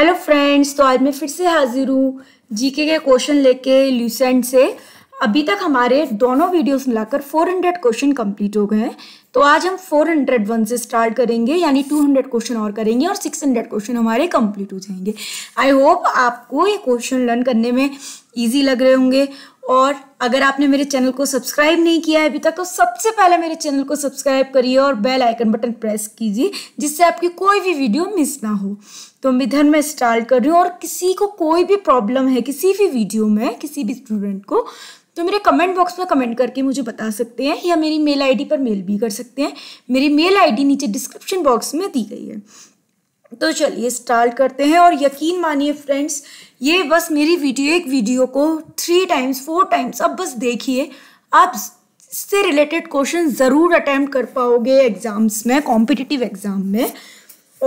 hello friends तो आज मैं फिर से हाजिर हूँ जीके के क्वेश्चन लेके ल्यूसेंट से अभी तक हमारे दोनों वीडियोस मिलाकर 400 क्वेश्चन कंप्लीट हो गए हैं तो आज हम वन से स्टार्ट करेंगे यानी 200 क्वेश्चन और करेंगे और 600 क्वेश्चन हमारे कंप्लीट हो जाएंगे आई होप आपको ये क्वेश्चन लर्न करने में ईजी लग रहे होंगे और अगर आपने मेरे चैनल को सब्सक्राइब नहीं किया है अभी तक तो सबसे पहले मेरे चैनल को सब्सक्राइब करिए और बेल आइकन बटन प्रेस कीजिए जिससे आपकी कोई भी वीडियो मिस ना हो तो मिधन में स्टार्ट कर रही हूँ और किसी को कोई भी प्रॉब्लम है किसी भी वीडियो में किसी भी स्टूडेंट को तो मेरे कमेंट बॉक्स में कमेंट करके मुझे बता सकते हैं या मेरी मेल आई पर मेल भी कर सकते हैं मेरी मेल आई नीचे डिस्क्रिप्शन बॉक्स में दी गई है तो चलिए स्टार्ट करते हैं और यकीन मानिए फ्रेंड्स ये बस मेरी वीडियो एक वीडियो को थ्री टाइम्स फोर टाइम्स अब बस देखिए आप इससे रिलेटेड क्वेश्चन ज़रूर अटैम्प्ट कर पाओगे एग्ज़ाम्स में कॉम्पिटिटिव एग्ज़ाम में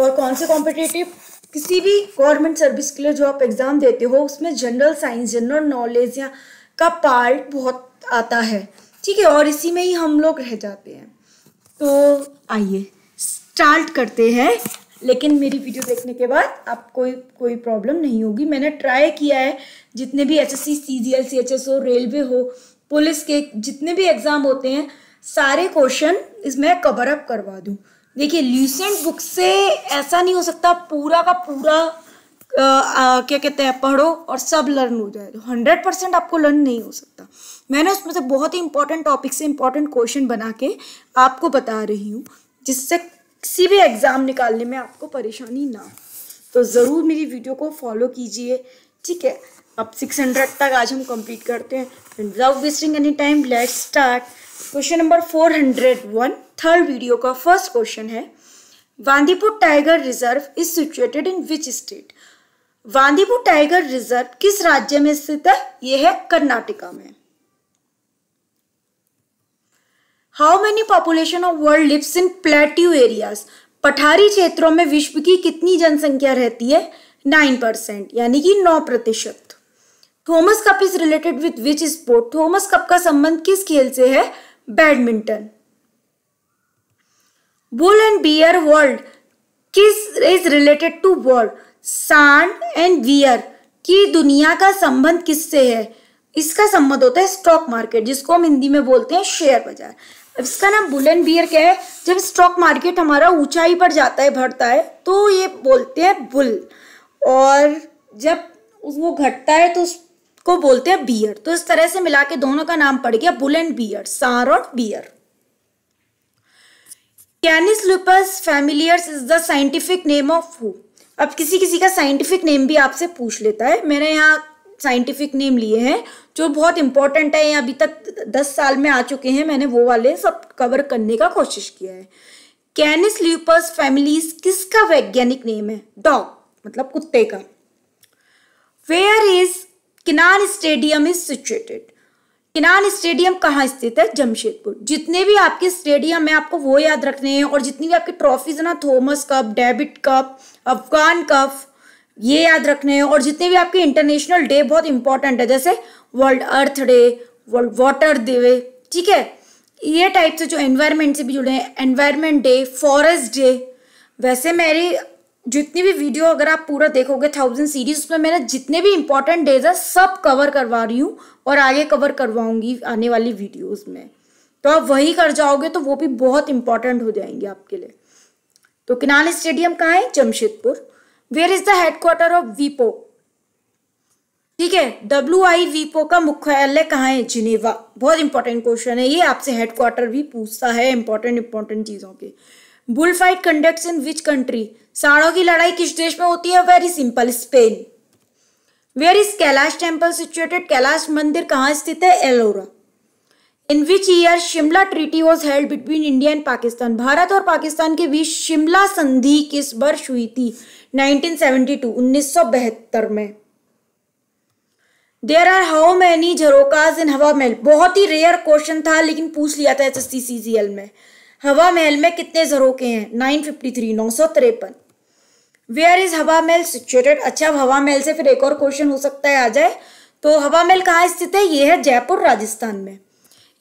और कौन से कॉम्पिटिटिव किसी भी गवर्नमेंट सर्विस के लिए जो आप एग्ज़ाम देते हो उसमें जनरल साइंस जनरल नॉलेज या का पार्ट बहुत आता है ठीक है और इसी में ही हम लोग रह जाते हैं तो आइए स्टार्ट करते हैं लेकिन मेरी वीडियो देखने के बाद आप कोई कोई प्रॉब्लम नहीं होगी मैंने ट्राई किया है जितने भी H S C C G L C H S हो रेलवे हो पुलिस के जितने भी एग्ज़ाम होते हैं सारे क्वेश्चन इसमें कवर अप करवा दूँ देखिए ल्यूसेंट बुक से ऐसा नहीं हो सकता पूरा का पूरा आ, आ, क्या कहते हैं पढ़ो और सब लर्न हो जाए हंड्रेड परसेंट आपको लर्न नहीं हो सकता मैंने उसमें से बहुत ही इंपॉर्टेंट टॉपिक से इंपॉर्टेंट क्वेश्चन बना के आपको बता रही हूँ जिससे किसी भी एग्ज़ाम निकालने में आपको परेशानी ना तो ज़रूर मेरी वीडियो को फॉलो कीजिए ठीक है अब 600 तक आज हम कंप्लीट करते हैं and without wasting any time let start question number 401 third video का फर्स्ट क्वेश्चन है Bandipur tiger reserve is situated in which state Bandipur tiger reserve किस राज्य में स्थित है यह है कर्नाटका में how many population of world lives in plateau areas पठारी क्षेत्रों में विश्व की कितनी जनसंख्या रहती है नाइन परसेंट यानी कि नौ प्रतिशत Thomas Cup is related with which sport Thomas Cup का संबंध किस खेल से है badminton bull and bear world किस इज रिलेटेड टू वर्ल्ड सांड एंड बियर की दुनिया का संबंध किससे है इसका संबंध होता है स्टॉक मार्केट जिसको हम हिंदी में बोलते हैं शेयर बाजार इसका नाम बुलन बियर क्या है जब स्टॉक मार्केट हमारा ऊंचाई पर जाता है भरता है तो ये बोलते हैं बुल और जब वो घटता है तो उसको बोलते हैं बियर तो इस तरह से मिला के दोनों का नाम पड़ गया बुलन बियर सार और bear canis lupus familiaris is the scientific name of who अब किसी किसी का साइंटिफिक नेम भी आपसे पूछ लेता है मैंने यहाँ साइंटिफिक नेम लिए हैं जो बहुत इंपॉर्टेंट है अभी तक दस साल में आ चुके हैं मैंने वो वाले सब कवर करने का कोशिश किया है कैनिस ल्यूपर्स फैमिलीज किसका वैज्ञानिक नेम है डॉग मतलब कुत्ते का where is Keenan stadium is situated Keenan stadium कहाँ स्थित है जमशेदपुर जितने भी आपके स्टेडियम है आपको वो याद रखने हैं और जितनी भी आपकी ट्रॉफीज है ना थॉमस कप डेबिट कप अफगान कप ये याद रखने हैं और जितने भी आपके इंटरनेशनल डे बहुत इंपॉर्टेंट है जैसे World Earth Day World Water Day ठीक है ये टाइप से जो एनवायरनमेंट से भी जुड़े हैं एनवायरनमेंट डे फॉरेस्ट डे वैसे मेरी जितनी भी वीडियो अगर आप पूरा देखोगे थाउजेंड सीरीज उसमें मैंने जितने भी इंपॉर्टेंट डेज है सब कवर करवा रही हूँ और आगे कवर करवाऊंगी आने वाली वीडियोस में तो आप वही कर जाओगे तो वो भी बहुत इंपॉर्टेंट हो जाएंगे आपके लिए तो किनाल स्टेडियम कहाँ है Jamshedpur where is the headquarter of वीपो ठीक है डब्ल्यू आई वीपो का मुख्यालय कहाँ है जिनेवा बहुत इंपॉर्टेंट क्वेश्चन है ये आपसे हेडक्वार्टर भी पूछता है इंपॉर्टेंट इंपॉर्टेंट चीज़ों के bull fight conduct in which country साड़ों की लड़ाई किस देश में होती है very simple Spain where is Kailash temple situated Kailash मंदिर कहाँ स्थित है Ellora in which year Shimla treaty was held between India and Pakistan भारत और पाकिस्तान के बीच शिमला संधि किस वर्ष हुई थी 1972 में there are how many jharokhas in Hawa Mahal बहुत ही रेयर क्वेश्चन था लेकिन पूछ लिया था H S C C L में हवा महल में कितने झरोके हैं नाइन फिफ्टी थ्री नौ सौ तिरपन वेयर इज हवा महल सिचुएटेड अच्छा अब हवा महल से फिर एक और क्वेश्चन हो सकता है आ जाए तो हवा महल कहाँ स्थित है ये है जयपुर राजस्थान में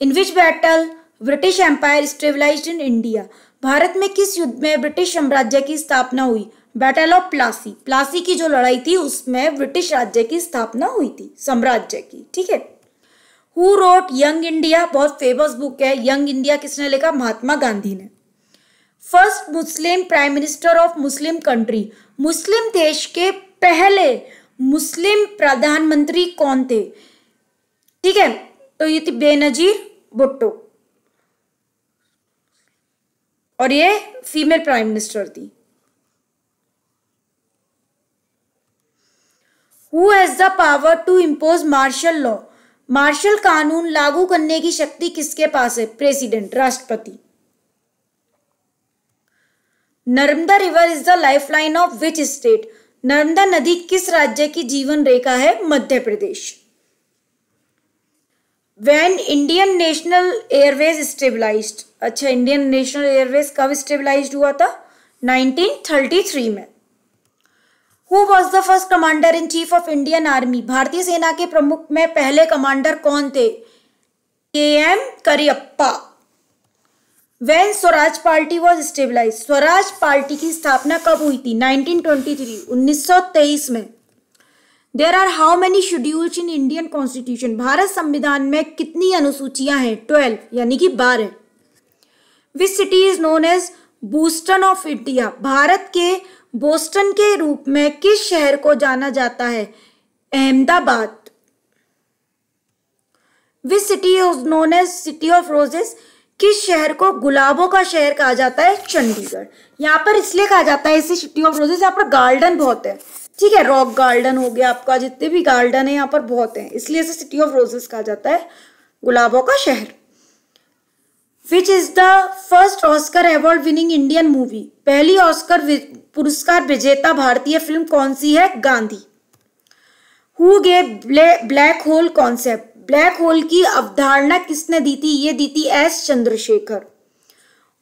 in which battle British empire stabilise in India Bharat में किस युद्ध में ब्रिटिश साम्राज्य की स्थापना हुई बैटल ऑफ प्लासी प्लासी की जो लड़ाई थी उसमें ब्रिटिश राज्य की स्थापना हुई थी साम्राज्य की ठीक है हु रोट यंग इंडिया बहुत फेमस बुक है यंग इंडिया किसने लिखा महात्मा गांधी ने first Muslim prime minister of Muslim country मुस्लिम देश के पहले मुस्लिम प्रधानमंत्री कौन थे ठीक है तो ये थी बेनजीर भुट्टो और ये फीमेल प्राइम मिनिस्टर थी who has the power to impose martial law martial कानून लागू करने की शक्ति किसके पास है प्रेसिडेंट राष्ट्रपति Narmada river is the life line of which state Narmada नदी किस राज्य की जीवन रेखा है Madhya Pradesh when Indian National Airways stabilise अच्छा इंडियन नेशनल एयरवेज कब स्टेबलाइज हुआ था 1933 में who was the first commander in chief of Indian army भारतीय सेना के प्रमुख में पहले कमांडर कौन थे K M Cariappa when Swaraj Party was stabilise Swaraj Party की स्थापना कब हुई थी 1923 1923 में there are how many schedules in Indian constitution भारत संविधान में कितनी अनुसूचियां हैं ट्वेल्व यानी कि बारह which city is known as Boston of India Bharat के बोस्टन के रूप में किस शहर को जाना जाता है Ahmedabad which city is known as city of roses किस शहर को गुलाबों का शहर कहा जाता है चंडीगढ़ यहाँ पर इसलिए कहा जाता है इसे सिटी ऑफ रोजेस यहाँ पर गार्डन बहुत है ठीक है रॉक गार्डन हो गया आपका जितने भी गार्डन है यहाँ पर बहुत है इसलिए इसे सिटी ऑफ रोजेस कहा जाता है गुलाबों का शहर which is the first Oscar award winning Indian movie पहली ऑस्कर पुरस्कार विजेता भारतीय फिल्म कौन सी है Gandhi who gave black hole concept black hole की अवधारणा किसने दी थी ये दी थी S Chandrasekhar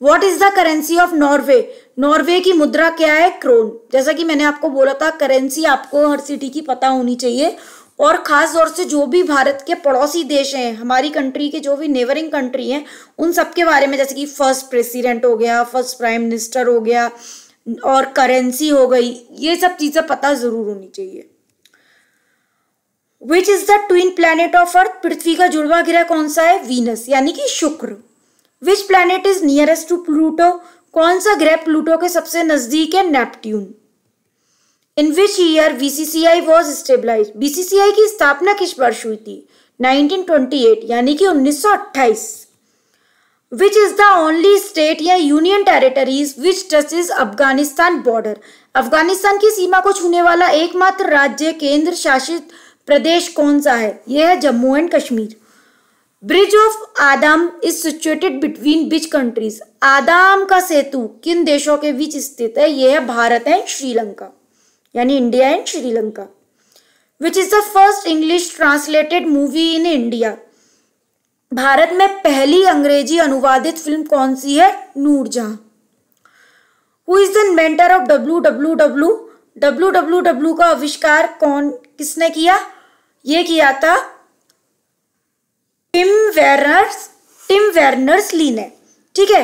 what is the currency of Norway Norway की मुद्रा क्या है क्रोन जैसा कि मैंने आपको बोला था करेंसी आपको हर सिटी की पता होनी चाहिए और ख़ास तौर से जो भी भारत के पड़ोसी देश हैं हमारी कंट्री के जो भी नेबरिंग कंट्री हैं उन सब के बारे में जैसे कि फर्स्ट प्रेसिडेंट हो गया फर्स्ट प्राइम मिनिस्टर हो गया और करेंसी हो गई ये सब चीज़ें पता ज़रूर होनी चाहिए which is the twin planet of earth पृथ्वी का जुड़वा ग्रह कौन सा है वीनस यानी कि शुक्र which planet is nearest to Pluto कौन सा ग्रह प्लूटो के सबसे नज़दीक है Neptune in which year BCCI was stabilise BCCI की स्थापना किस वर्ष हुई थी 1928 यानी कि 1928 which is the only state या union territories which touches Afghanistan border Afghanistan की सीमा को छूने वाला एकमात्र राज्य केंद्र शासित प्रदेश कौन सा है यह है Jammu and Kashmir bridge of Adam is situated between which countries Adam का सेतु किन देशों के बीच स्थित है यह है भारत एंड श्रीलंका यानी India and Sri Lanka which is the first English translated movie in India Bharat में पहली अंग्रेजी अनुवादित फिल्म कौन सी है Noor Jahan who is the inventor of W W W W W W का आविष्कार कौन किसने किया ये किया था टिम वेर्नर्स टिम वेर्नर्स ली ने ठीक है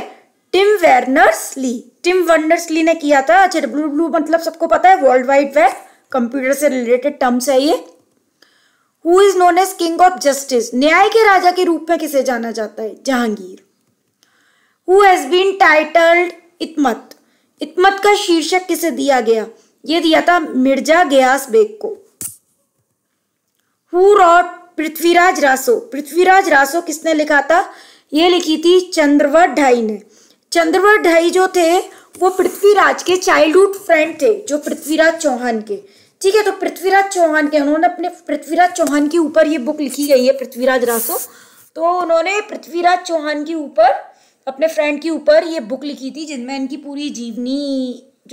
टिम वेर्नर्स ली टिम वंडर्सली ने किया था अच्छा डब्ल्यू डब्ल्यू मतलब सबको पता है वर्ल्ड वाइड वेब कंप्यूटर से रिलेटेड टर्म्स है ये who is known as king of justice न्याय के राजा के रूप में किसे जाना जाता है Jahangir who has been titled Itmad Itmad का शीर्षक किसे दिया गया ये दिया था मिर्जा गयास बेग को हु रॉट पृथ्वीराज रासो पृथ्वीराज रासो किसने लिखा था ये लिखी थी चंद्रवत ढाई ने चंद्रवर ढाई जो थे वो पृथ्वीराज के चाइल्डहुड फ्रेंड थे जो पृथ्वीराज चौहान के ठीक है तो पृथ्वीराज चौहान के उन्होंने अपने पृथ्वीराज चौहान के ऊपर ये बुक लिखी गई है पृथ्वीराज रासो तो उन्होंने पृथ्वीराज चौहान के ऊपर अपने फ्रेंड के ऊपर ये बुक लिखी थी जिनमें इनकी पूरी जीवनी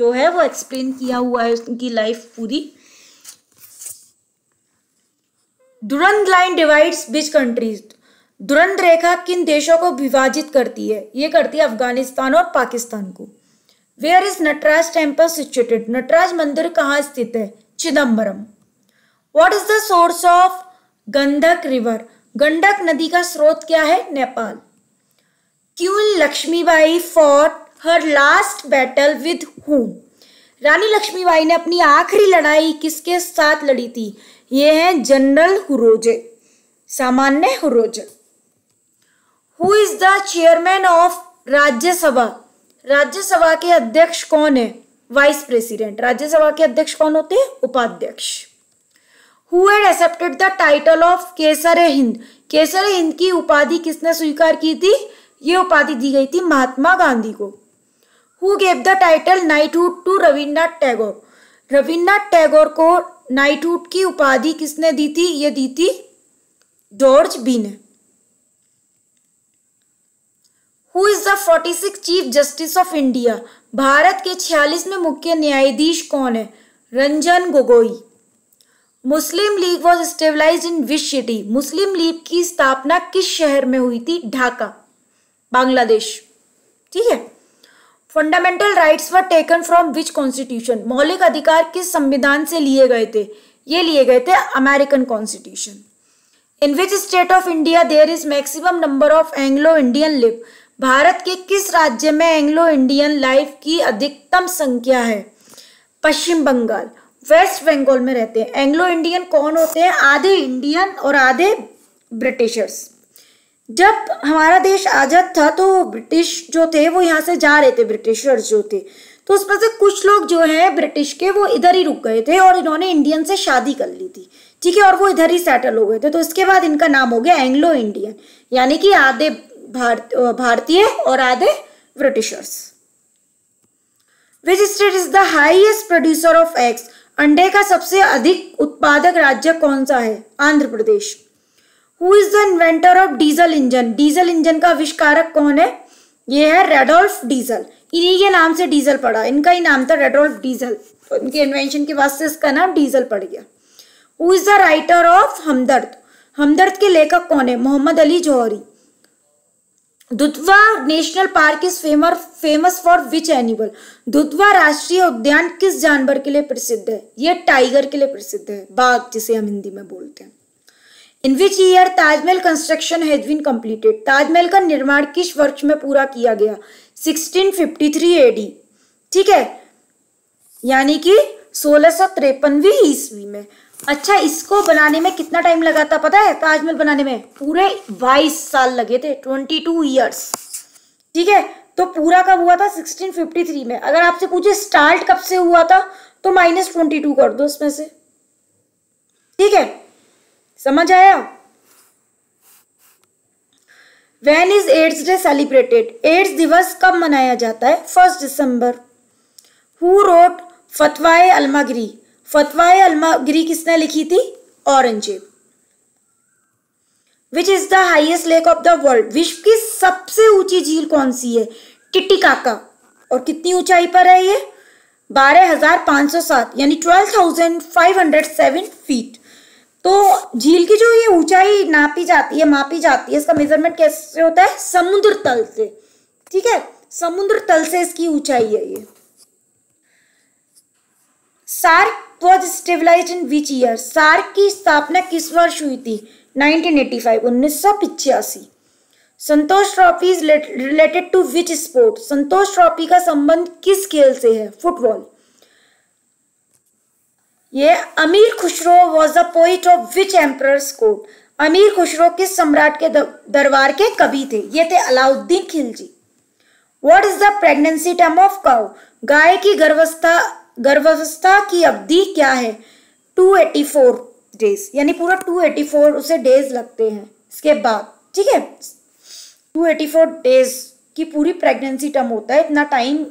जो है वो एक्सप्लेन किया हुआ है उनकी लाइफ पूरी Durand line divides which countries Durand रेखा किन देशों को विभाजित करती है ये करती है अफगानिस्तान और पाकिस्तान को where is Nataraj temple situated Nataraj मंदिर कहाँ स्थित है Chidambaram what is the source of Gandak river Gandak नदी का स्रोत क्या है नेपाल क्यों Lakshmibai for her last battle with who Rani Lakshmibai ने अपनी आखिरी लड़ाई किसके साथ लड़ी थी ये है जनरल हुरोजे सामान्य Hugh Rose who is the chairman of Rajya Sabha Rajya Sabha के अध्यक्ष कौन है वाइस प्रेसिडेंट राज्यसभा के अध्यक्ष कौन होते हैं उपाध्यक्ष who had accepted the title of Kaisar Hind Kaisar Hind की उपाधि किसने स्वीकार की थी ये उपाधि दी गई थी महात्मा गांधी को who gave the title knighthood to Rabindranath Tagore Rabindranath Tagore को नाइटहुड की उपाधि किसने दी थी ये दी थी जॉर्ज बी ने who is the forty six chief justice of India Bharat के छियालीसवें मुख्य न्यायाधीश कौन है Ranjan Gogoi Muslim League was stabilise in which city Muslim League की स्थापना किस शहर में हुई थी ढाका बांग्लादेश ठीक है fundamental rights were taken from which constitution मौलिक अधिकार किस संविधान से लिए गए थे ये लिए गए थे American constitution in which state of India there is maximum number of Anglo Indian live Bharat के किस राज्य में एंग्लो इंडियन लाइफ की अधिकतम संख्या है पश्चिम बंगाल वेस्ट बंगाल में रहते हैं एंग्लो इंडियन कौन होते हैं आधे इंडियन और आधे ब्रिटिशर्स जब हमारा देश आज़ाद था तो ब्रिटिश जो थे वो यहाँ से जा रहे थे ब्रिटिशर्स जो थे तो उसमें से कुछ लोग जो हैं ब्रिटिश के वो इधर ही रुक गए थे और इन्होंने इंडियन से शादी कर ली थी ठीक है और वो इधर ही सेटल हो गए थे तो इसके बाद इनका नाम हो गया एंग्लो इंडियन यानी कि आधे भारत भारतीय और आधे Britishers which state is the highest producer of eggs अंडे का सबसे अधिक उत्पादक राज्य कौन सा है Andhra Pradesh who is the inventor of diesel engine diesel engine का आविष्कारक कौन है ये है रेडोल्फ डीजल इन्हीं के नाम से डीजल पड़ा इनका ही नाम था रेडोल्फ डीजल इनके इन्वेंशन के वास्ते इसका नाम डीजल पड़ गया who is the writer of Hamdard Hamdard के लेखक कौन है Mohammad Ali Jauhari Dudhwa national park is famer famous for which animal Dudhwa राष्ट्रीय उद्यान किस जानवर के लिए प्रसिद्ध है यह टाइगर के लिए प्रसिद्ध है बाघ जिसे हम हिंदी में बोलते हैं in which year Taj Mahal construction has been completed Taj Mahal का निर्माण किस वर्ष में पूरा किया गया 1653 फिफ्टी एडी ठीक है यानी कि सोलह सौ ईस्वी में अच्छा इसको बनाने में कितना टाइम लगा था पता है ताजमहल बनाने में पूरे बाईस साल लगे थे ट्वेंटी टू ईयर्स ठीक है तो पूरा कब हुआ था 1653 में अगर आपसे पूछे स्टार्ट कब से हुआ था तो माइनस ट्वेंटी टू कर दो इसमें से ठीक है समझ आया when is AIDS day celebrated AIDS दिवस कब मनाया जाता है first December who wrote Fatawa-e Alamgiri Fatawa-e Alamgiri किसने लिखी थी Aurangzeb which is the highest lake of the world विश्व की सबसे ऊंची झील कौन सी है टिटिकाका और कितनी ऊंचाई पर है ये बारह हजार पाँच सौ सात यानी twelve thousand five hundred seven feet तो झील की जो ये ऊंचाई नापी जाती है मापी जाती है इसका मेजरमेंट कैसे होता है समुद्र तल से ठीक है समुद्र तल से इसकी ऊंचाई है ये SAARC was stabilized in which year SAARC की स्थापना किस वर्ष हुई थी 1985 1985 Santosh trophy is related to which sport Santosh trophy का संबंध किस खेल से है फुटबॉल ये Amir Khusro was the poet of which empress court Amir Khusro किस सम्राट के दरबार के कवि थे ये थे Alauddin Khilji what is the pregnancy term of cow गाय की गर्भावस्था गर्भावस्था की अवधि क्या है 284 डेज यानी पूरा 284 उसे डेज लगते हैं इसके बाद ठीक है 284 डेज की पूरी प्रेगनेंसी टर्म होता है इतना टाइम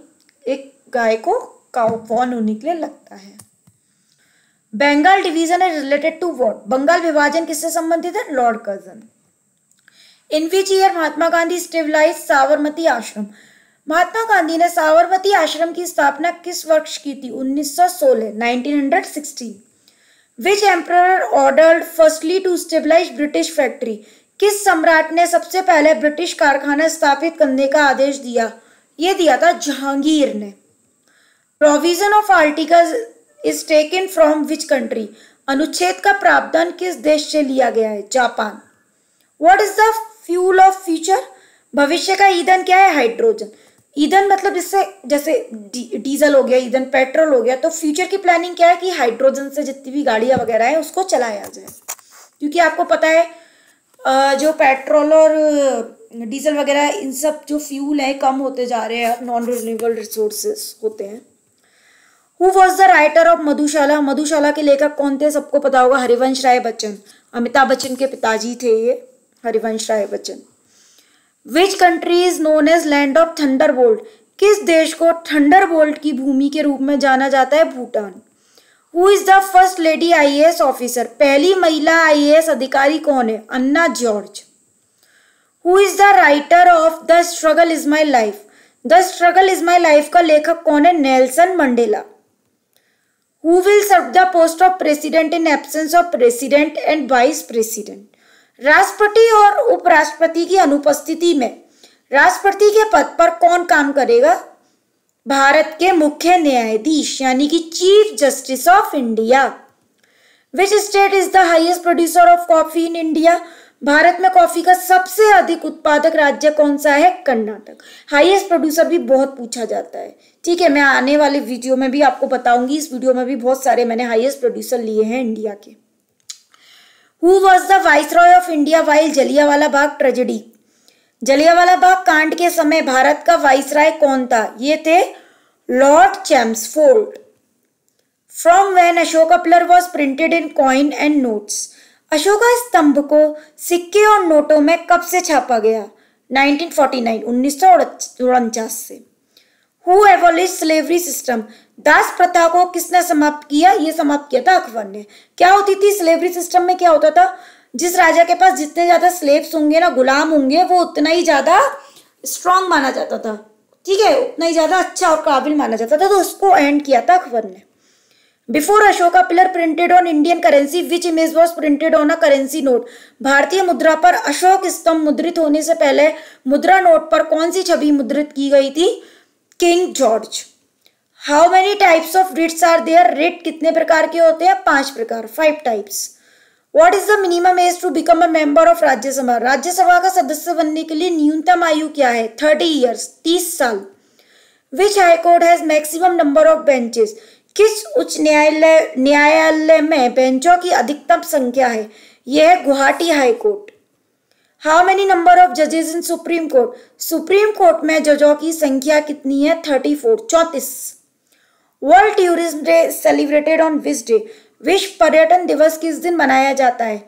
एक गाय को काउफॉन होने के लिए लगता है Bengal division is related to what Bengal विभाजन किससे संबंधित है Lord Curzon in which year Mahatma Gandhi stabilise Sabarmati Ashram Mahatma Gandhi ने साबरमती आश्रम की स्थापना किस वर्ष की थी 1916 1960 which emperor ordered firstly to stabilise British factory किस सम्राट ने सबसे पहले ब्रिटिश कारखाना स्थापित करने का आदेश दिया ये दिया था जहांगीर ने provision of article is taken from which country अनुच्छेद का प्रावधान किस देश से लिया गया है Japan what is the fuel of future भविष्य का ईंधन क्या है हाइड्रोजन ईंधन मतलब जिससे जैसे डी, डीजल हो गया ईंधन पेट्रोल हो गया तो फ्यूचर की प्लानिंग क्या है कि हाइड्रोजन से जितनी भी गाड़ियां वगैरह है उसको चलाया जाए क्योंकि आपको पता है जो पेट्रोल और डीजल वगैरह इन सब जो फ्यूल है कम होते जा रहे हैं नॉन रिन्यूएबल रिसोर्सेस होते हैं who was the writer of Madhushala Madhushala के लेखक कौन थे सबको पता होगा हरिवंश राय बच्चन अमिताभ बच्चन के पिताजी थे ये Harivansh Rai Bachchan which country is known as land of thunderbolt किस देश को थंडर थंडरबोल्ट की भूमि के रूप में जाना जाता है Bhutan who is the first lady IAS officer पहली महिला एस अधिकारी कौन है Anna George who is the writer of the struggle is my life the struggle is my life का लेखक कौन है Nelson Mandela who will serve the post of president in absence of president and vice president राष्ट्रपति और उपराष्ट्रपति की अनुपस्थिति में राष्ट्रपति के पद पर कौन काम करेगा भारत के मुख्य न्यायाधीश यानी कि chief justice of India which state is the highest producer of coffee in India Bharat में कॉफी का सबसे अधिक उत्पादक राज्य कौन सा है कर्नाटक हाईएस्ट प्रोड्यूसर भी बहुत पूछा जाता है ठीक है मैं आने वाले वीडियो में भी आपको बताऊंगी इस वीडियो में भी बहुत सारे मैंने हाईएस्ट प्रोड्यूसर लिए हैं इंडिया के who was the viceroy of India while Jallianwala Bagh tragedy Jallianwala Bagh कांड के समय भारत का वाइस रॉय कौन था ये थे Lord Chelmsford from when Ashok pillar was printed in coin and notes Ashoka स्तंभ को सिक्के और नोटों में कब से छापा गया 1949 उन्नीस से हु स्लेवरी सिस्टम दास प्रथा को किसने समाप्त किया ये समाप्त किया था अकबर ने क्या होती थी स्लेवरी सिस्टम में क्या होता था जिस राजा के पास जितने ज़्यादा स्लेव्स होंगे ना गुलाम होंगे वो उतना ही ज़्यादा स्ट्रांग माना जाता था ठीक है उतना ही ज़्यादा अच्छा और काबिल माना जाता था तो उसको एंड किया था अकबर ने before Ashoka pillar printed on Indian currency which image was printed on a currency note भारतीय मुद्रा पर अशोक स्तंभ मुद्रित होने से पहले मुद्रा नोट पर कौन सी छवि मुद्रित की गई थी King George how many types of writs are there writ कितने प्रकार के होते हैं पांच प्रकार five types what is the minimum age to become a member of Rajya Sabha Rajya Sabha का सदस्य बनने के लिए न्यूनतम आयु क्या है थर्टी ईयर्स तीस साल which high court has maximum number of benches किस उच्च न्यायालय न्यायालय में बेंचों की अधिकतम संख्या है यह है Guwahati high court how many number of जजेस in supreme court supreme court में जजों की संख्या कितनी है थर्टी फोर चौंतीस world tourism day celebrated on which day विश्व पर्यटन दिवस किस दिन मनाया जाता है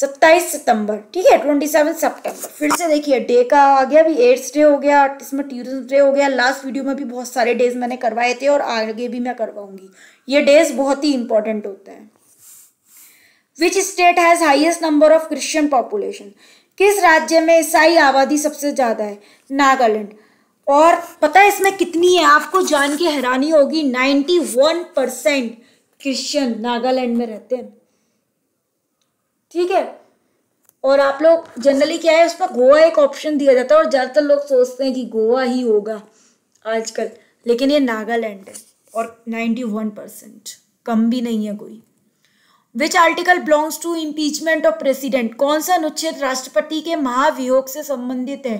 सत्ताईस सितंबर ठीक है ट्वेंटी सेवन सेप्टेम्बर फिर से देखिए डे का आ गया अभी एड्स डे हो गया इसमें टूरिज्म डे हो गया लास्ट वीडियो में भी बहुत सारे डेज मैंने करवाए थे और आगे भी मैं करवाऊंगी ये डेज बहुत ही इंपॉर्टेंट होते हैं which state has highest number of Christian population किस राज्य में ईसाई आबादी सबसे ज़्यादा है नागालैंड और पता है इसमें कितनी है आपको जान के हैरानी होगी ninety one percent Christian Nagaland में रहते हैं ठीक है और आप लोग जनरली क्या है उसमें गोवा एक ऑप्शन दिया जाता है और ज़्यादातर लोग सोचते हैं कि गोवा ही होगा आजकल लेकिन ये नागालैंड है और नाइन्टी वन परसेंट कम भी नहीं है कोई which article belongs to impeachment of president कौन सा अनुच्छेद राष्ट्रपति के महाभियोग से संबंधित है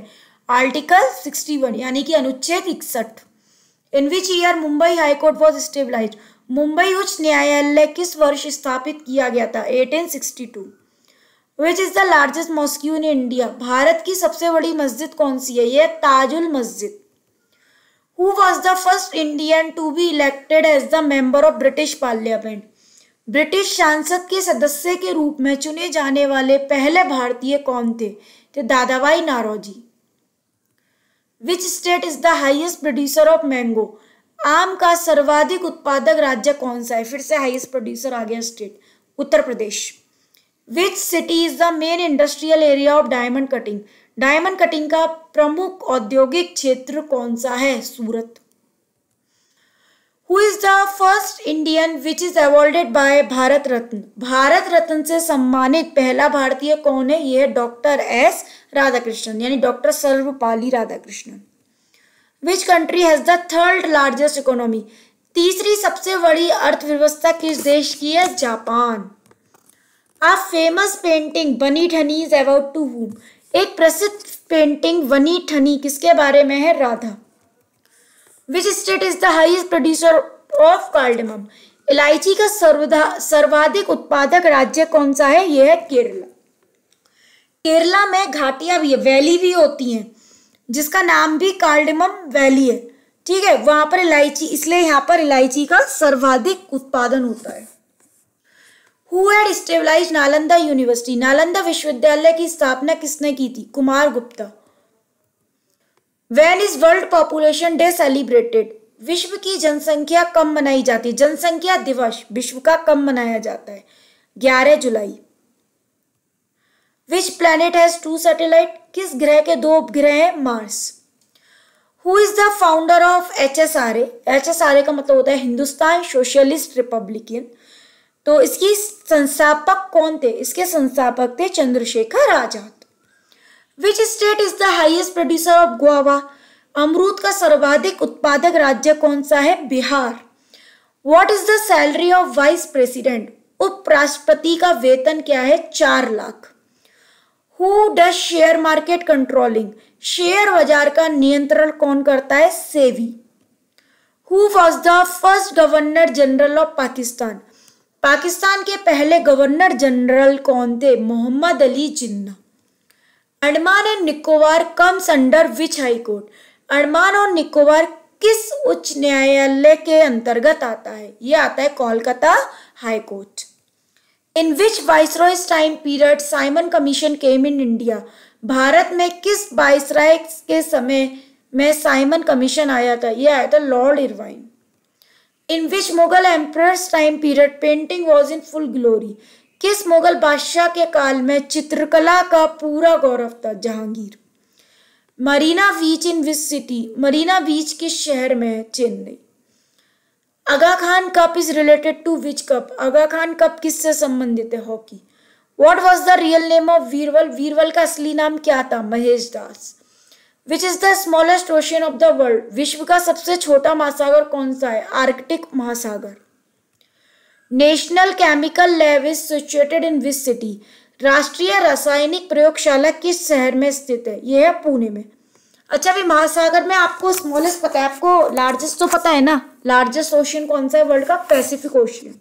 आर्टिकल सिक्सटी वन यानी कि अनुच्छेद इकसठ in which year Mumbai high court was stabilise Mumbai उच्च न्यायालय किस वर्ष स्थापित किया गया था eighteen sixty two which is the largest mosque in India Bharat की सबसे बड़ी मस्जिद कौन सी है यह Tajul Masjid who was the first Indian to be elected as the member of British parliament British संसद के सदस्य के रूप में चुने जाने वाले पहले भारतीय कौन थे तो Dadabhai Naoroji which state is the highest producer of mango आम का सर्वाधिक उत्पादक राज्य कौन सा है फिर से हाइएस्ट प्रोड्यूसर आ गया state Uttar Pradesh which city is the main industrial area of diamond cutting diamond cutting का प्रमुख औद्योगिक क्षेत्र कौन सा है Surat who is the first Indian which is awarded by Bharat Ratna Bharat Ratna से सम्मानित पहला भारतीय कौन है यह डॉक्टर एस राधाकृष्णन यानी doctor Sarvepalli Radhakrishnan which country has the third largest economy तीसरी सबसे बड़ी अर्थव्यवस्था किस देश की है Japan uh famous painting Bani Thani is about to whom एक प्रसिद्ध पेंटिंग वनी ठनी किसके बारे में है Radha which state is the highest producer of cardamom इलायची का सर्वधा सर्वाधिक उत्पादक राज्य कौन सा है यह है केरला केरला में घाटियां भी है वैली भी होती हैं जिसका नाम भी कार्डमम वैली है ठीक है वहां पर इलायची इसलिए यहाँ पर इलायची का सर्वाधिक उत्पादन होता है who had stabilise Nalanda university Nalanda विश्वविद्यालय की स्थापना किसने की थी Kumar Gupta when is world population day celebrated विश्व की जनसंख्या कम मनाई जाती है जनसंख्या दिवस विश्व का कम मनाया जाता है ग्यारह जुलाई which planet has two satellite किस ग्रह के दो उपग्रह हैं Mars who is the founder of H S R H S R A का मतलब होता है हिंदुस्तान सोशलिस्ट रिपब्लिकन तो इसकी संस्थापक कौन थे इसके संस्थापक थे Chandrashekhar Azad which state is the highest producer of guava अमरूद का सर्वाधिक उत्पादक राज्य कौन सा है Bihar what is the salary of vice president उपराष्ट्रपति का वेतन क्या है चार lakh who does share market controlling share बाजार का नियंत्रण कौन करता है SEBI who was the first governor general of Pakistan Pakistan के पहले गवर्नर जनरल कौन थे Mohammad Ali Jinnah Andaman and Nicobar comes under which high court Andaman और निकोबार किस उच्च न्यायालय के अंतर्गत आता है यह आता है Kolkata high court in which viceroy's time period Simon Commission came in India Bharat में किस वाइसराय के समय में साइमन कमीशन आया था यह आया था Lord Irwin in which Mughal empress time period painting was in full glory किस मुगल बादशाह के काल में चित्रकला का पूरा गौरव था जहांगीर मरीना बीच इन विस सिटी मरीना बीच किस शहर में है चेन्नई आगा Khan cup is related to which cup Agha Khan cup किससे संबंधित है hockey what was the real name of वीरवल वीरवल का असली नाम क्या था महेश दास विच is the smallest ocean of the world विश्व का सबसे छोटा महासागर कौन सा है आर्कटिक महासागर national chemical lab is situated in which city राष्ट्रीय रासायनिक प्रयोगशाला किस शहर में स्थित है यह है पुणे में अच्छा भी महासागर में आपको स्मॉलेस्ट पता है आपको लार्जेस्ट तो पता है ना लार्जेस्ट ओशियन कौन सा है वर्ल्ड का Pacific ocean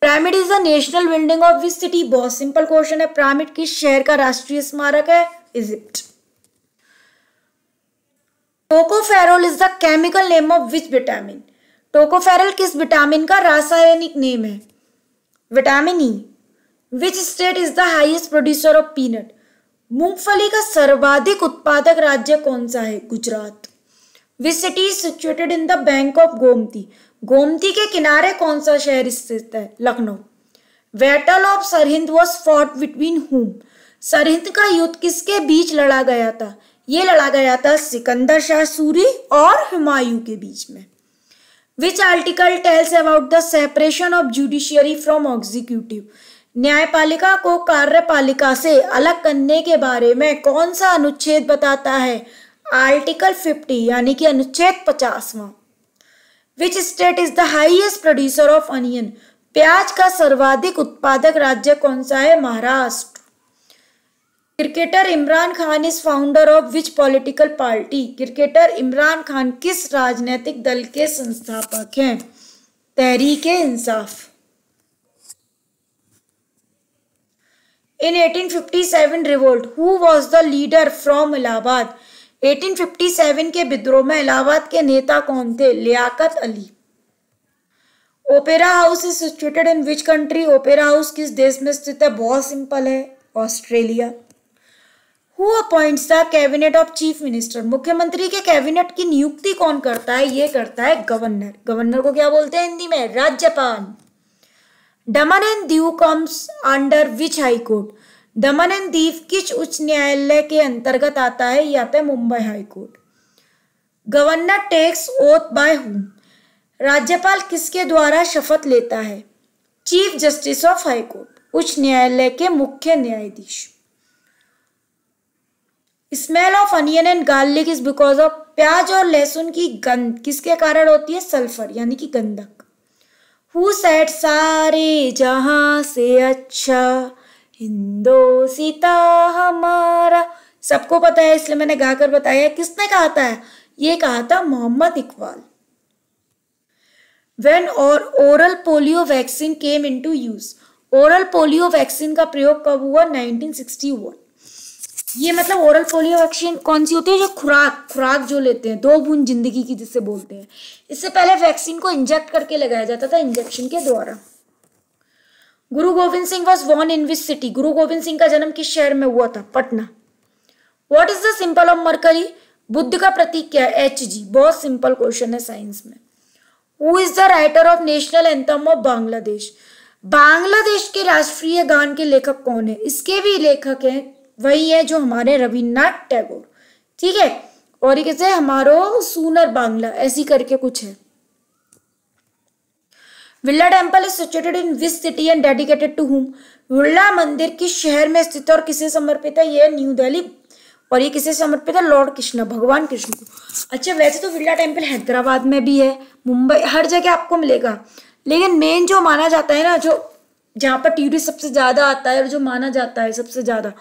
pyramid is the national building of which city बहुत सिंपल क्वेश्चन है पिरामिड किस शहर का राष्ट्रीय स्मारक है Egypt tocopherol is the chemical name of which vitamin tocopherol किस विटामिन का रासायनिक नेम है vitamin E which state is the highest producer of peanut मूंगफली का सर्वाधिक उत्पादक राज्य कौन सा है Gujarat which city situated in the bank of Gomti Gomti के किनारे कौन सा शहर स्थित है Lucknow battle of Sirhind was fought between whom Sirhind का युद्ध किसके बीच लड़ा गया था ये लड़ा गया था सिकंदर शाह सूरी और हुमायूं के बीच में which article tells about the separation of judiciary from executive न्यायपालिका को कार्यपालिका से अलग करने के बारे में कौन सा अनुच्छेद बताता है आर्टिकल फिफ्टी यानी कि अनुच्छेद पचासवा which state is the highest producer of onion प्याज का सर्वाधिक उत्पादक राज्य कौन सा है Maharashtra cricketer Imran Khan is founder of which political party cricketer Imran Khan किस राजनीतिक दल के संस्थापक हैं Tehreek Insaf in 1857 revolt who was the leader from Allahabad 1857 के विद्रोह में इलाहाबाद के नेता कौन थे Liaquat Ali opera house is situated in which country opera house किस देश में स्थित है बहुत सिंपल है Australia who appoints the cabinet of chief minister मुख्यमंत्री के कैबिनेट की नियुक्ति कौन करता है ये करता है गवर्नर गवर्नर को क्या बोलते हैं हिंदी में राज्यपाल Daman and Diu comes under which high court Daman and Diu किस उच्च न्यायालय के अंतर्गत आता है ये आता है Mumbai high court governor takes oath by whom राज्यपाल किसके द्वारा शपथ लेता है chief justice of high court उच्च न्यायालय के मुख्य न्यायाधीश smell of onion and garlic is because of प्याज और लहसुन की गंध किसके कारण होती है सल्फर यानी कि गंधक हु सेट सारे जहां से अच्छा हिंदो सीता हमारा सबको पता है इसलिए मैंने गाकर बताया किसने कहा था ये कहा था मोहम्मद इकबाल वेन और oral polio vaccine came in to use oral polio vaccine का प्रयोग कब हुआ 1961 ये मतलब ओरल पोलियो वैक्सीन कौन सी होती है जो खुराक खुराक जो लेते हैं दो बूंद जिंदगी की जिसे बोलते हैं इससे पहले वैक्सीन को इंजेक्ट करके लगाया जाता था इंजेक्शन के द्वारा Guru Gobind Singh was born in which city गुरु गोविंद सिंह का जन्म किस शहर में हुआ था Patna what is the simple of mercury Budh का प्रतीक क्या है एच जी बहुत सिंपल क्वेश्चन है साइंस में who is the writer of national anthem of Bangladesh Bangladesh के राष्ट्रीय गान के लेखक कौन है इसके भी लेखक हैं वही है जो हमारे रविन्द्रनाथ टैगोर ठीक है और ये कैसे हमारो सूनर बांग्ला ऐसी करके कुछ है villa temple is situated in which city and dedicated to whom विल्ला मंदिर किस शहर में स्थित है और किसे समर्पित है यह न्यू दिल्ली और ये किसे समर्पित है लॉर्ड कृष्णा भगवान कृष्ण को अच्छा वैसे तो बिरला टेम्पल हैदराबाद में भी है मुंबई हर जगह आपको मिलेगा लेकिन मेन जो माना जाता है ना जो जहाँ पर टूरिस्ट सबसे ज़्यादा आता है और जो माना जाता है सबसे ज़्यादा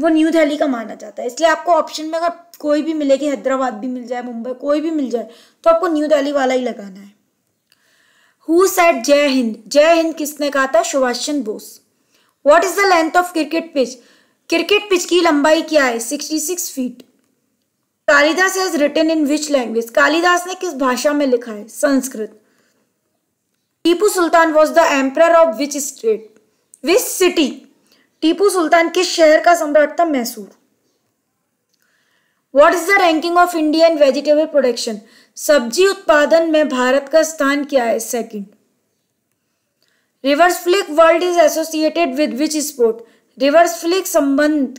वो न्यू दिल्ली का माना जाता है इसलिए आपको ऑप्शन में अगर कोई भी मिले कि हैदराबाद भी मिल जाए मुंबई कोई भी मिल जाए तो आपको न्यू दिल्ली वाला ही लगाना है हु सेट जय हिंद जय हिंद किसने कहा था Subhash Chandra Bose what is the length of cricket pitch cricket pitch की लंबाई क्या है sixty six feet Kalidas has written in which language Kalidas ने किस भाषा में लिखा है Sanskrit Tipu Sultan was the emperor of which state which city Tipu Sultan किस शहर का सम्राट था Mysore what is the ranking of Indian vegetable production सब्जी उत्पादन में भारत का स्थान क्या है second reverse flick world is associated with which sport reverse flick संबंध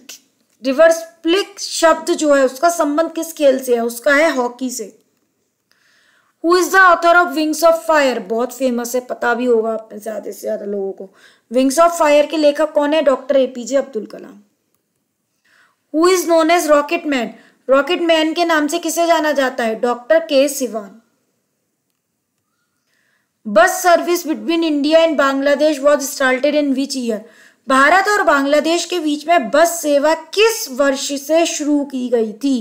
रिवर्स फ्लिक शब्द जो है उसका संबंध किस खेल से है उसका है हॉकी से who is the author of wings of fire बहुत फेमस है पता भी होगा आप में ज़्यादा से ज़्यादा लोगों को विंग्स ऑफ फायर के लेखक कौन है doctor A P Abdul Kalam who is known as rocket man rocket man के नाम से किसे जाना जाता है doctor K Sivan bus service between India and Bangladesh was started in which year Bharat और बांग्लादेश के बीच में बस सेवा किस वर्ष से शुरू की गई थी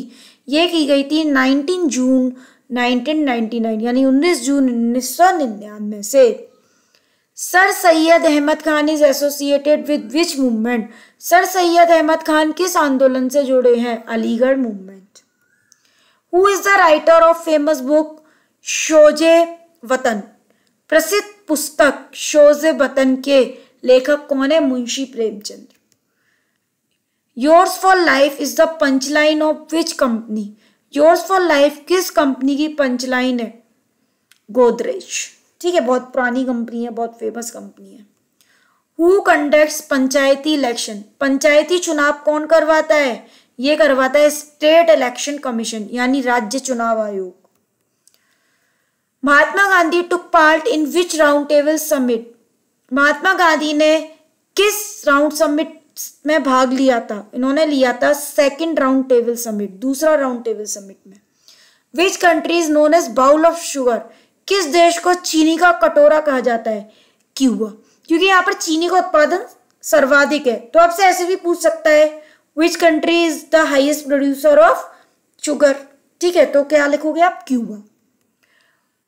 ये की गई थी 19 जून 1999 यानी 19 जून उन्नीस सौ निन्यानवे से sir Syed Ahmad Khan is associated with which movement sir Syed Ahmad Khan किस आंदोलन से जुड़े हैं Aligarh movement who is the writer of famous book Soze Watan प्रसिद्ध पुस्तक शोजे वतन के लेखक कौन है Munshi Premchand yours for life is the punchline of which company yours for life किस कंपनी की पंचलाइन है गोदरेज ठीक है बहुत पुरानी कंपनी है बहुत फेमस कंपनी है who conducts panchayati election panchayati चुनाव कौन करवाता है ये करवाता है स्टेट इलेक्शन कमीशन यानी राज्य चुनाव आयोग Mahatma Gandhi took part in which round table summit Mahatma Gandhi ने किस राउंड समिट में भाग लिया था इन्होंने लिया था सेकंड राउंड टेबल समिट दूसरा राउंड टेबल समिट में which countries known as bowl of sugar किस देश को चीनी का कटोरा कहा जाता है क्यूबा क्योंकि यहाँ पर चीनी का उत्पादन सर्वाधिक है तो आपसे ऐसे भी पूछ सकता है which country is the highest producer of sugar ठीक है तो क्या लिखोगे आप Cuba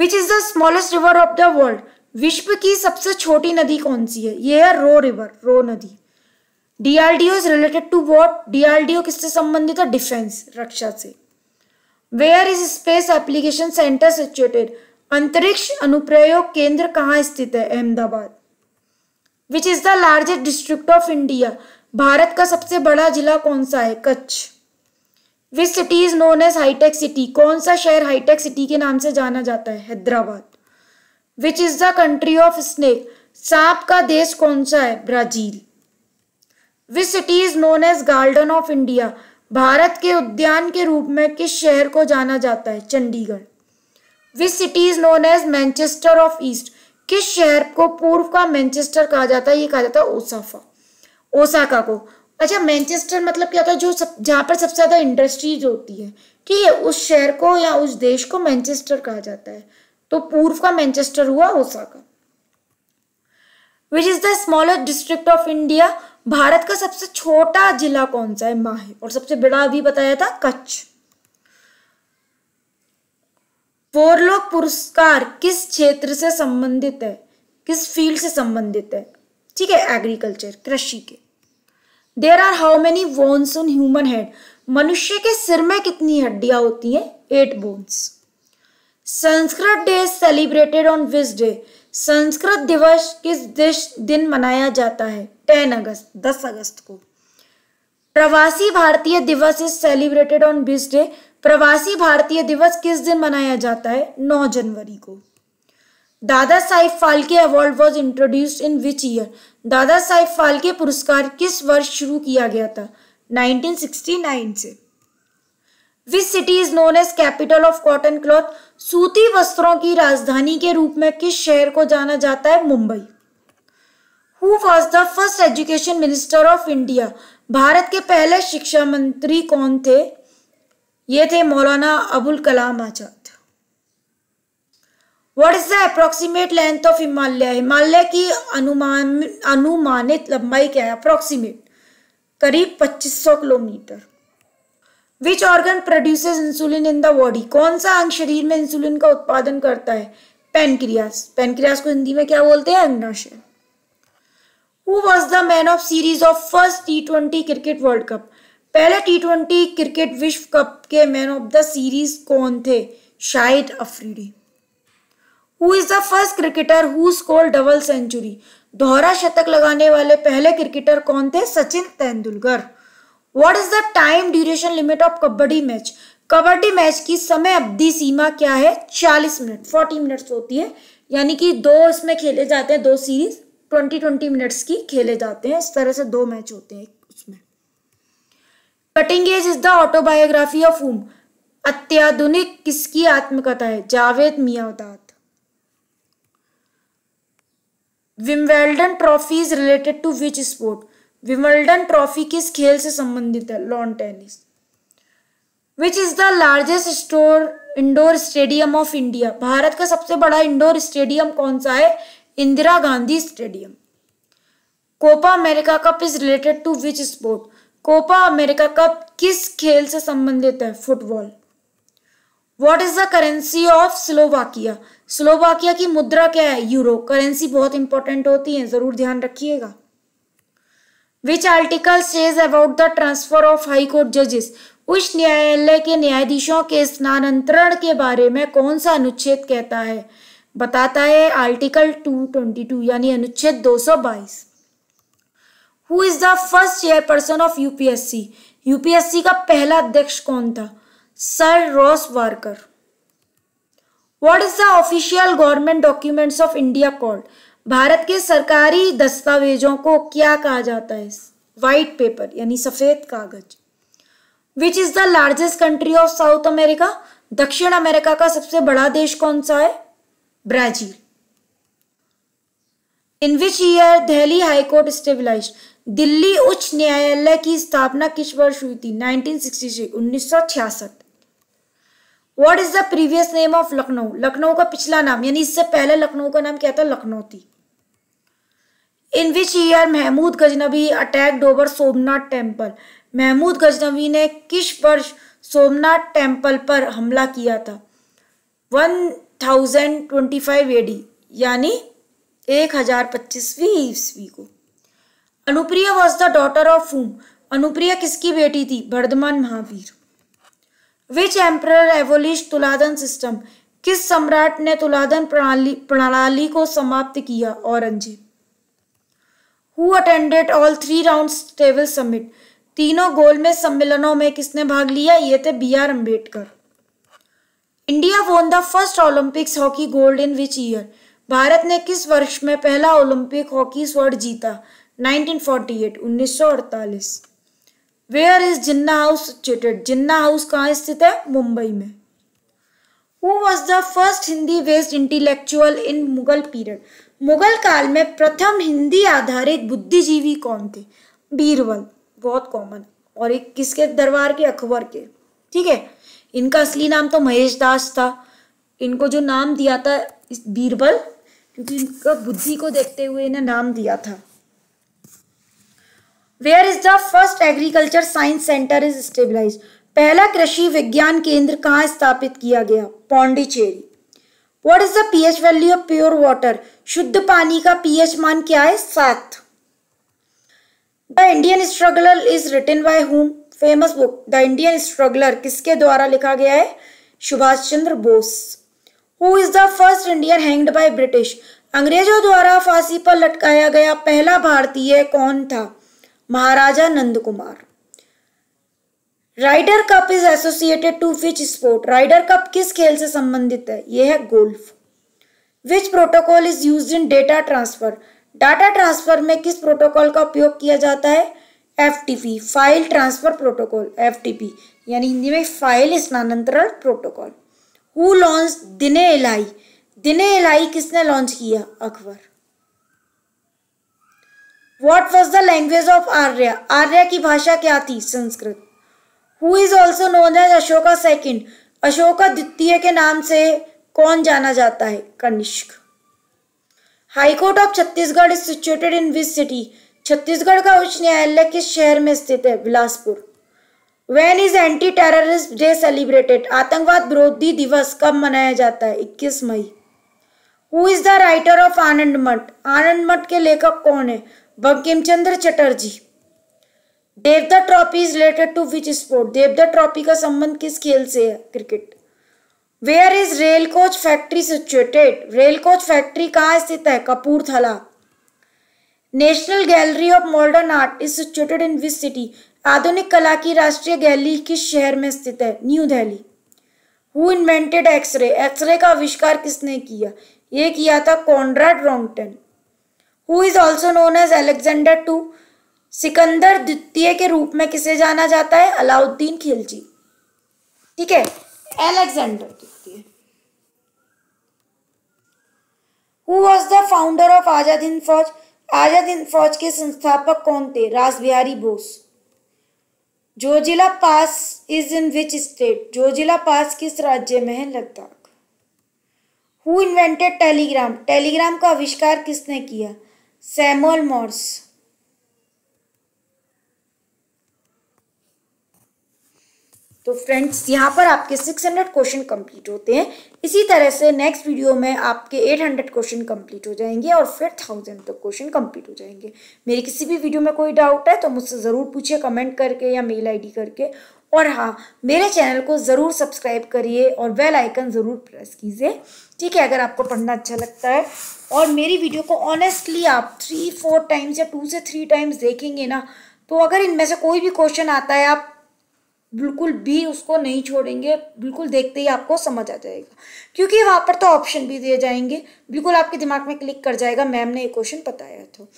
which is the smallest river of the world विश्व की सबसे छोटी नदी कौन सी है ये है रो रिवर रो नदी DRDO is related to what DRDO किससे संबंधित है डिफेंस रक्षा से where is space application centre situated अंतरिक्ष अनुप्रयोग केंद्र कहाँ स्थित है Ahmedabad which is the largest district of India Bharat का सबसे बड़ा जिला कौन सा है Kutch which city is known as hi tech city कौन सा शहर हाईटेक सिटी के नाम से जाना जाता है Hyderabad which is the country of snake सांप का देश कौन सा है Brazil which city is known as garden of India Bharat के उद्यान के रूप में किस शहर को जाना जाता है Chandigarh which city is known as Manchester of east किस शहर को पूर्व का मैनचेस्टर कहा जाता है ये कहा जाता है ओसाफा ओसाका को अच्छा मैनचेस्टर मतलब क्या होता है जो सब जहाँ पर सबसे ज़्यादा इंडस्ट्रीज होती है ठीक है उस शहर को या उस देश को मैनचेस्टर कहा जाता है तो पूर्व का मैनचेस्टर हुआ Osaka which is the smallest district of India Bharat का सबसे छोटा जिला कौन सा है माहे और सबसे बड़ा अभी बताया था कच्छ पोरलोक पुरस्कार किस क्षेत्र से संबंधित है किस फील्ड से संबंधित है ठीक है एग्रीकल्चर कृषि के there are how many bones on human head मनुष्य के सिर में कितनी हड्डियां होती हैं eight bones Sanskrit day celebrated on which day Sanskrit दिवस किस दिन मनाया जाता है टेन अगस्त दस अगस्त को Pravasi Bharatiya Divas is celebrated on which day Pravasi Bharatiya दिवस किस दिन मनाया जाता है नौ जनवरी को Dada Sahib Phalke award was introduce in which year Dada Sahib Phalke पुरस्कार किस वर्ष शुरू किया गया था 1969 से which city is known as capital of cotton cloth सूती वस्त्रों की राजधानी के रूप में किस शहर को जाना जाता है Mumbai who was the first education minister of India Bharat के पहले शिक्षा मंत्री कौन थे ये थे Maulana Abul Kalam Azad what is the approximate length of Himalaya Himalaya की अनुमान अनुमानित लंबाई क्या है अप्रोक्सीमेट करीब 2500 kilometre which organ produces insulin in the body कौन सा अंग शरीर में इंसुलिन का उत्पादन करता है पेनक्रियास पेनक्रियास को हिंदी में क्या बोलते हैं अंगनाशय who was the man of series of first T twenty cricket world cup पहले टी ट्वेंटी क्रिकेट विश्व कप के मैन ऑफ द सीरीज कौन थे Shahid Afridi who is the first cricketer who score double century दोहरा शतक लगाने वाले पहले क्रिकेटर कौन थे Sachin Tendulkar what is the time duration limit of kabaddi match kabaddi match की समय अवधि सीमा क्या है चालीस मिनट फोर्टी मिनट्स होती है यानी कि दो इसमें खेले जाते हैं दो सीरीज ट्वेंटी ट्वेंटी मिनट्स की खेले जाते हैं इस तरह से दो मैच होते हैं उसमें cutting edge is the autobiography of whom अत्याधुनिक किसकी आत्मकथा है Javed Miandad Wimbledon trophy is related to which sport Wimbledon trophy किस खेल से संबंधित है lawn tennis which is the largest store indoor stadium of India Bharat का सबसे बड़ा इंडोर स्टेडियम कौन सा है Indira Gandhi stadium Copa America cup is related to which sport Copa America cup किस खेल से संबंधित है football what is the currency of Slovakia Slovakia की मुद्रा क्या है यूरो करेंसी बहुत इंपॉर्टेंट होती है जरूर ध्यान रखिएगा which article says about the transfer of high court जजेस उच्च न्यायालय के न्यायाधीशों के स्थानांतरण के बारे में कौन सा अनुच्छेद कहता है बताता है आर्टिकल 222 यानी अनुच्छेद 222 who is the first chairperson of UPSC UPSC का पहला अध्यक्ष कौन था sir Ross Barker what is the official government documents of India called Bharat के सरकारी दस्तावेजों को क्या कहा जाता है वाइट पेपर यानी सफेद कागज which is the largest country of south America दक्षिण अमेरिका का सबसे बड़ा देश कौन सा है Brazil in which year Delhi high court stabilise Delhi उच्च न्यायालय की स्थापना किस वर्ष हुई थी 1966 1966 what is the previous name of Lucknow Lucknow का पिछला नाम यानी इससे पहले लखनऊ का नाम क्या था लखनऊ थी in which year Mahmud Ghaznavi attack over Somnath temple Mahmud Ghaznavi ने किस वर्ष सोमनाथ टेम्पल पर हमला किया था one thousand twenty five AD यानी एक हजार पच्चीसवीं ईस्वी को Anupriya was the daughter of whom Anupriya किसकी बेटी थी Vardhaman Mahavir which emperor abolish Tuladan system किस सम्राट ने तुलादन प्रणाली प्रणाली को समाप्त किया Aurangzeb who attended all three round table summit तीनों गोल में सम्मेलनों में किसने भाग लिया ये थे B R Ambedkar India won the first Olympics hockey gold in which year Bharat ने किस वर्ष में पहला ओलंपिक हॉकी स्वर्ण जीता 1948 1948 where is Jinnah house situated Jinnah house कहाँ स्थित है मुंबई में who was the first Hindi based intellectual in Mughal period Mughal काल में प्रथम हिंदी आधारित बुद्धिजीवी कौन थे बीरबल बहुत कॉमन और एक किसके दरबार के अकबर के ठीक है इनका असली नाम तो महेश दास था इनको जो नाम दिया था बीरबल क्योंकि इनका बुद्धि को देखते हुए इन्हें नाम दिया था where is the first agriculture science centre is stabilise पहला कृषि विज्ञान केंद्र कहाँ स्थापित किया गया Pondicherry what is the H value of pure water शुद्ध पानी का पी एच मान क्या है सात the Indian struggle is written by whom famous book the Indian struggler किसके द्वारा लिखा गया है Subhash Chandra Bose who is the first Indian hanged by British अंग्रेजों द्वारा फांसी पर लटकाया गया पहला भारतीय कौन था Maharaja Nand Kumar Ryder Cup is associated to which sport Ryder Cup किस खेल से संबंधित है यह है golf which protocol is use in data transfer data transfer में किस प्रोटोकॉल का उपयोग किया जाता है FTP file transfer protocol FTP यानी हिंदी में फाइल स्थानांतरण protocol who launch Dine Ilahi Dine Ilahi किसने लॉन्च किया Akbar what was the language of Arya Arya की भाषा क्या थी Sanskrit who is also known as Ashoka second Ashoka द्वितीय के नाम से कौन जाना जाता है Kanishka high court of Chhattisgarh is situated in which city Chhattisgarh का उच्च न्यायालय किस शहर में स्थित है Bilaspur when is anti terrorist day celebrated आतंकवाद विरोधी दिवस कब मनाया जाता है इक्कीस मई who is the writer of Anand Math Anand Math के लेखक कौन है Bankim Chandra Chatterjee देवदा trophy is related to which sport Deodhar trophy का संबंध किस खेल से है cricket where is rail coach factory situated rail coach factory कहाँ स्थित है Kapurthala national gallery of modern art is situated in which city आधुनिक कला की राष्ट्रीय गैलरी किस शहर में स्थित है New Delhi who invented X ray X ray का आविष्कार किसने किया ये किया था Conrad Roentgen who is also known as Alexander two Sikandar द्वितीय के रूप में किसे जाना जाता है अलाउद्दीन खिलजी ठीक है एलेक्जेंडर द्वितीय who was the founder of Azad Hind Fauj Azad Hind Fauj के संस्थापक कौन थे Rash Behari Bose Zojila pass is in which state Zojila pass किस राज्य में है Ladakh who invented telegram telegram का आविष्कार किसने किया सैमुअल मॉर्स तो फ्रेंड्स यहाँ पर आपके 600 क्वेश्चन कंप्लीट होते हैं इसी तरह से नेक्स्ट वीडियो में आपके 800 क्वेश्चन कंप्लीट हो जाएंगे और फिर थाउजेंड तक क्वेश्चन कंप्लीट हो जाएंगे मेरी किसी भी वीडियो में कोई डाउट है तो मुझसे ज़रूर पूछिए कमेंट करके या मेल आईडी करके और हाँ मेरे चैनल को ज़रूर सब्सक्राइब करिए और बेल आइकन ज़रूर प्रेस कीजिए ठीक है अगर आपको पढ़ना अच्छा लगता है और मेरी वीडियो को ऑनेस्टली आप थ्री फोर टाइम्स या टू से थ्री टाइम्स देखेंगे ना तो अगर इनमें से कोई भी क्वेश्चन आता है आप बिल्कुल भी उसको नहीं छोड़ेंगे बिल्कुल देखते ही आपको समझ आ जाएगा क्योंकि वहाँ पर तो ऑप्शन भी दिए जाएंगे बिल्कुल आपके दिमाग में क्लिक कर जाएगा मैम ने ये क्वेश्चन बताया तो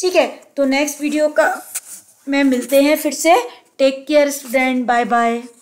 ठीक है तो नेक्स्ट वीडियो का मैम मिलते हैं फिर से take care student bye bye